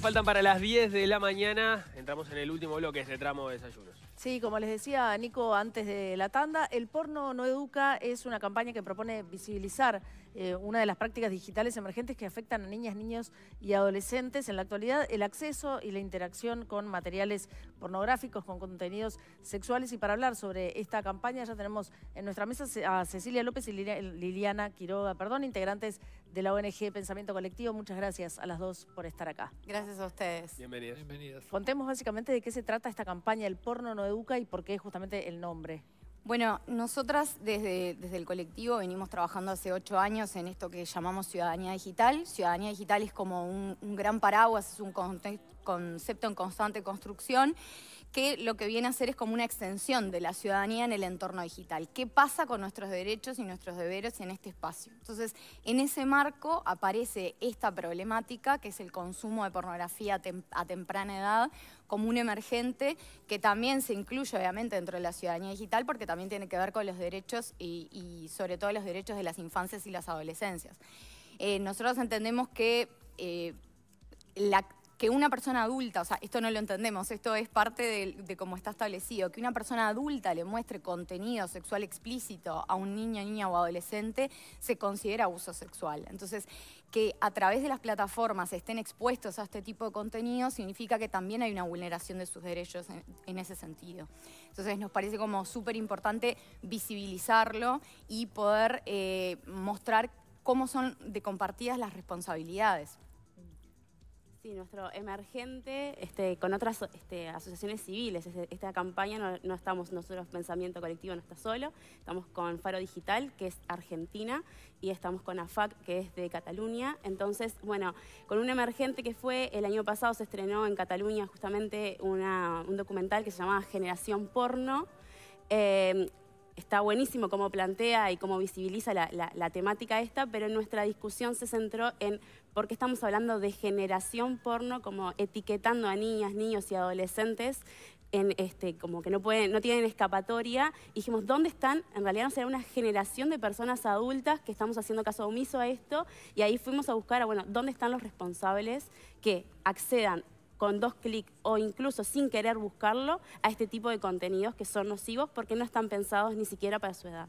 faltan para las 10 de la mañana. Entramos en el último bloque ese tramo de desayunos. Sí, como les decía Nico antes de la tanda, el porno no educa es una campaña que propone visibilizar eh, una de las prácticas digitales emergentes que afectan a niñas, niños y adolescentes. En la actualidad, el acceso y la interacción con materiales pornográficos, con contenidos sexuales. Y para hablar sobre esta campaña ya tenemos en nuestra mesa a Cecilia López y Liliana Quiroga, perdón, integrantes de la ONG Pensamiento Colectivo. Muchas gracias a las dos por estar acá. Gracias a ustedes. Bienvenidas. Contemos básicamente de qué se trata esta campaña, el porno no Educa y por qué justamente el nombre? Bueno, nosotras desde, desde el colectivo venimos trabajando hace ocho años en esto que llamamos ciudadanía digital. Ciudadanía digital es como un gran paraguas, es un contexto concepto en constante construcción, que lo que viene a hacer es como una extensión de la ciudadanía en el entorno digital. ¿Qué pasa con nuestros derechos y nuestros deberes en este espacio? Entonces, en ese marco aparece esta problemática, que es el consumo de pornografía a temprana edad, como un emergente que también se incluye obviamente dentro de la ciudadanía digital porque también tiene que ver con los derechos y, sobre todo los derechos de las infancias y las adolescencias. Eh, nosotros entendemos que eh, la, que una persona adulta, o sea, esto no lo entendemos, esto es parte de, cómo está establecido, que una persona adulta le muestre contenido sexual explícito a un niño, niña o adolescente, se considera abuso sexual. Entonces, que a través de las plataformas estén expuestos a este tipo de contenido significa que también hay una vulneración de sus derechos en, ese sentido. Entonces nos parece como súper importante visibilizarlo y poder eh, mostrar cómo son de compartidas las responsabilidades. Sí, nuestro emergente este, con otras este, asociaciones civiles. Este, esta campaña no, estamos nosotros, Pensamiento Colectivo no está solo. Estamos con Faro Digital, que es Argentina, y estamos con AFAC, que es de Cataluña. Entonces, bueno, con un emergente que fue el año pasado, se estrenó en Cataluña justamente un documental que se llamaba Generación Porno. Eh, está buenísimo cómo plantea y cómo visibiliza la, temática esta, pero nuestra discusión se centró en por qué estamos hablando de generación porno, como etiquetando a niñas, niños y adolescentes en este, como que no, pueden, no tienen escapatoria. dijimos, ¿dónde están? En realidad no será una generación de personas adultas que estamos haciendo caso omiso a esto. Y ahí fuimos a buscar, bueno, ¿dónde están los responsables que accedan con dos clics o incluso sin querer buscarlo a este tipo de contenidos que son nocivos porque no están pensados ni siquiera para su edad.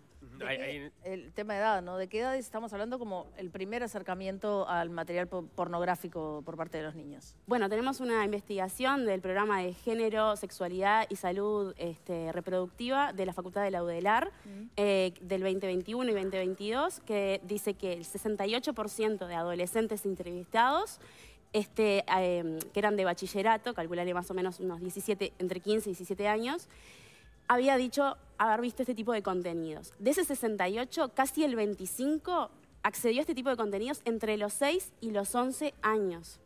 el tema de edad, ¿no? ¿De qué edad estamos hablando como el primer acercamiento al material pornográfico por parte de los niños? Bueno, tenemos una investigación del programa de Género, Sexualidad y Salud este, Reproductiva de la Facultad de la UDELAR eh, del 2021 y 2022 que dice que el 68% de adolescentes entrevistados este, em, que eran de bachillerato, calcularé más o menos unos 17, entre 15 y 17 años, había dicho haber visto este tipo de contenidos. De ese 68, casi el 25 accedió a este tipo de contenidos entre los 6 y los 11 años.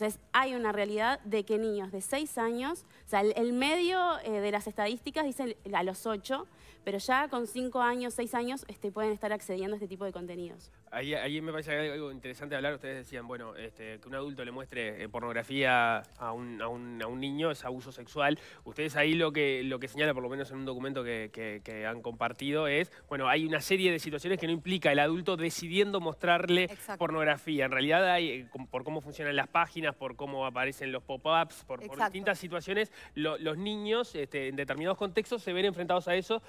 Entonces hay una realidad de que niños de 6 años, o sea, el, medio eh, de las estadísticas dice a los 8, pero ya con 5 años, 6 años este, pueden estar accediendo a este tipo de contenidos. Ahí, me parece algo interesante hablar. Ustedes decían, bueno, este, que un adulto le muestre eh, pornografía a un, niño es abuso sexual. Ustedes ahí lo que, lo que señala, por lo menos en un documento que, han compartido, es, bueno, hay una serie de situaciones que no implica el adulto decidiendo mostrarle pornografía. En realidad hay, eh, por cómo funcionan las páginas, por cómo aparecen los pop-ups, por, distintas situaciones, los niños este, en determinados contextos se ven enfrentados a eso.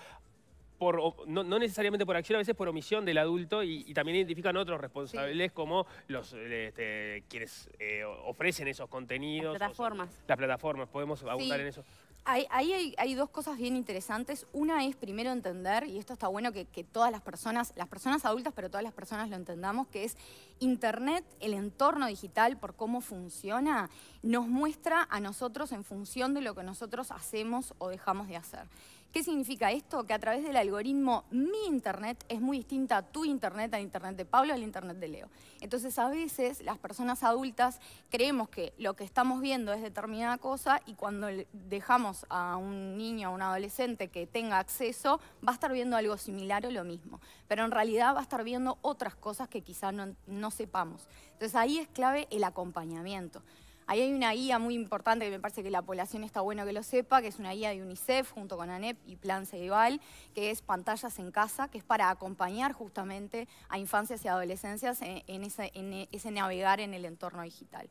Por, no, necesariamente por acción, a veces por omisión del adulto y, también identifican otros responsables como los este, quienes eh, ofrecen esos contenidos. Las plataformas. las plataformas, podemos abundar en eso. Ahí hay, dos cosas bien interesantes. Una es primero entender, y esto está bueno que, todas las personas, las personas adultas, pero todas las personas lo entendamos, que es Internet, el entorno digital, por cómo funciona, nos muestra a nosotros en función de lo que nosotros hacemos o dejamos de hacer. ¿Qué significa esto? Que a través del algoritmo mi internet es muy distinta a tu internet, al internet de Pablo, al internet de Leo. Entonces a veces las personas adultas creemos que lo que estamos viendo es determinada cosa y cuando dejamos a un niño o un adolescente que tenga acceso va a estar viendo algo similar o lo mismo. Pero en realidad va a estar viendo otras cosas que quizás no, no sepamos. Entonces ahí es clave el acompañamiento. Ahí hay una guía muy importante que me parece que la población está bueno que lo sepa, que es una guía de UNICEF junto con ANEP y Plan Ceibal, que es Pantallas en Casa, que es para acompañar justamente a infancias y adolescencias en, ese, en ese navegar en el entorno digital.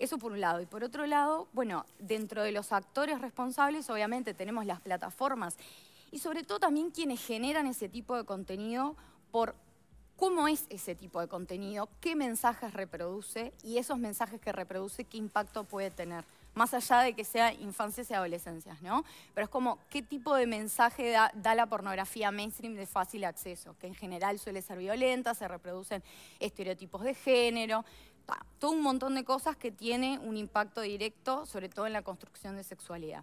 Eso por un lado. Y por otro lado, bueno, dentro de los actores responsables, obviamente tenemos las plataformas y sobre todo también quienes generan ese tipo de contenido por cómo es ese tipo de contenido, qué mensajes reproduce y esos mensajes que reproduce, qué impacto puede tener. Más allá de que sea infancias y adolescencias, ¿no? Pero es como, ¿qué tipo de mensaje da, da la pornografía mainstream de fácil acceso? Que en general suele ser violenta, se reproducen estereotipos de género, todo un montón de cosas que tiene un impacto directo, sobre todo en la construcción de sexualidad.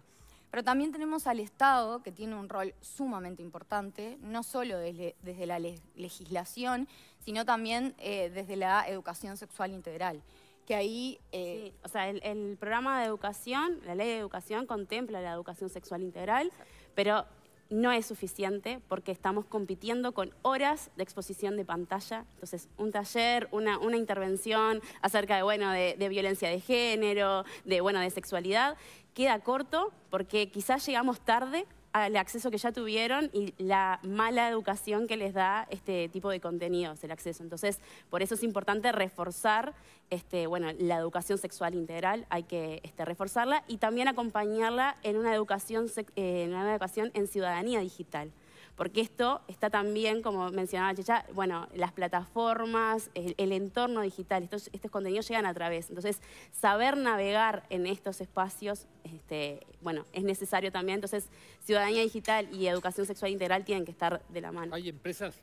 Pero también tenemos al Estado, que tiene un rol sumamente importante, no solo desde, la legislación, sino también eh, desde la educación sexual integral. Que ahí... Eh, o sea, el, programa de educación, la ley de educación contempla la educación sexual integral, pero no es suficiente porque estamos compitiendo con horas de exposición de pantalla. Entonces, un taller, una, una intervención acerca de, bueno, de, de, violencia de género, de, bueno, de sexualidad, queda corto porque quizás llegamos tarde al acceso que ya tuvieron y la mala educación que les da este tipo de contenidos, el acceso. Entonces, por eso es importante reforzar este, bueno, la educación sexual integral, hay que este, reforzarla y también acompañarla en una educación, eh, en una educación en ciudadanía digital porque esto está también, como mencionaba Checha, bueno, las plataformas, el, entorno digital, estos, contenidos llegan a través. Entonces, saber navegar en estos espacios, este, bueno, es necesario también. Entonces, ciudadanía digital y educación sexual integral tienen que estar de la mano. ¿Hay empresas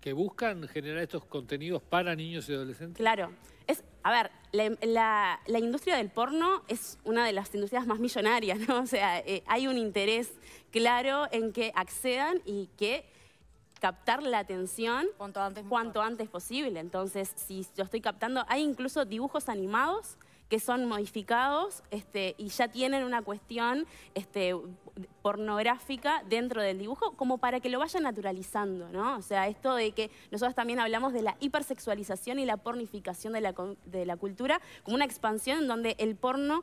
que buscan generar estos contenidos para niños y adolescentes? Claro. A ver, la, industria del porno es una de las industrias más millonarias, ¿no? O sea, eh, hay un interés claro en que accedan y que captar la atención cuanto antes, cuanto antes posible. Entonces, si yo estoy captando, hay incluso dibujos animados que son modificados este, y ya tienen una cuestión este, pornográfica dentro del dibujo, como para que lo vayan naturalizando, ¿no? O sea, esto de que nosotros también hablamos de la hipersexualización y la pornificación de la, de la cultura, como una expansión en donde el porno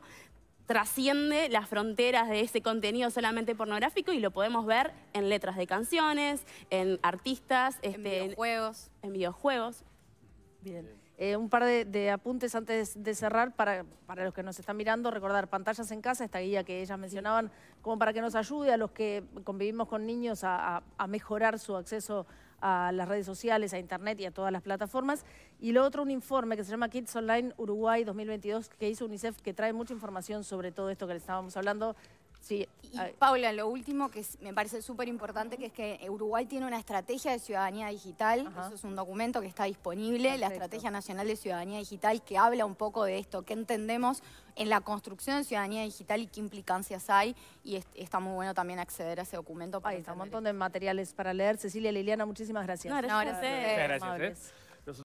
trasciende las fronteras de ese contenido solamente pornográfico y lo podemos ver en letras de canciones, en artistas, este, en videojuegos. en videojuegos. Bien. Eh, un par de, apuntes antes de cerrar para, para los que nos están mirando, recordar pantallas en casa, esta guía que ellas mencionaban, como para que nos ayude a los que convivimos con niños a, mejorar su acceso a las redes sociales, a internet y a todas las plataformas. Y lo otro, un informe que se llama Kids Online Uruguay 2022 que hizo UNICEF, que trae mucha información sobre todo esto que le estábamos hablando, Sí. Y, Paula, lo último que me parece súper importante, que es que Uruguay tiene una estrategia de ciudadanía digital, eso es un documento que está disponible, la Estrategia Nacional de Ciudadanía Digital, que habla un poco de esto, qué entendemos en la construcción de ciudadanía digital y qué implicancias hay, y está muy bueno también acceder a ese documento. Para está, un montón de materiales para leer. Cecilia Liliana, muchísimas gracias. No, gracias.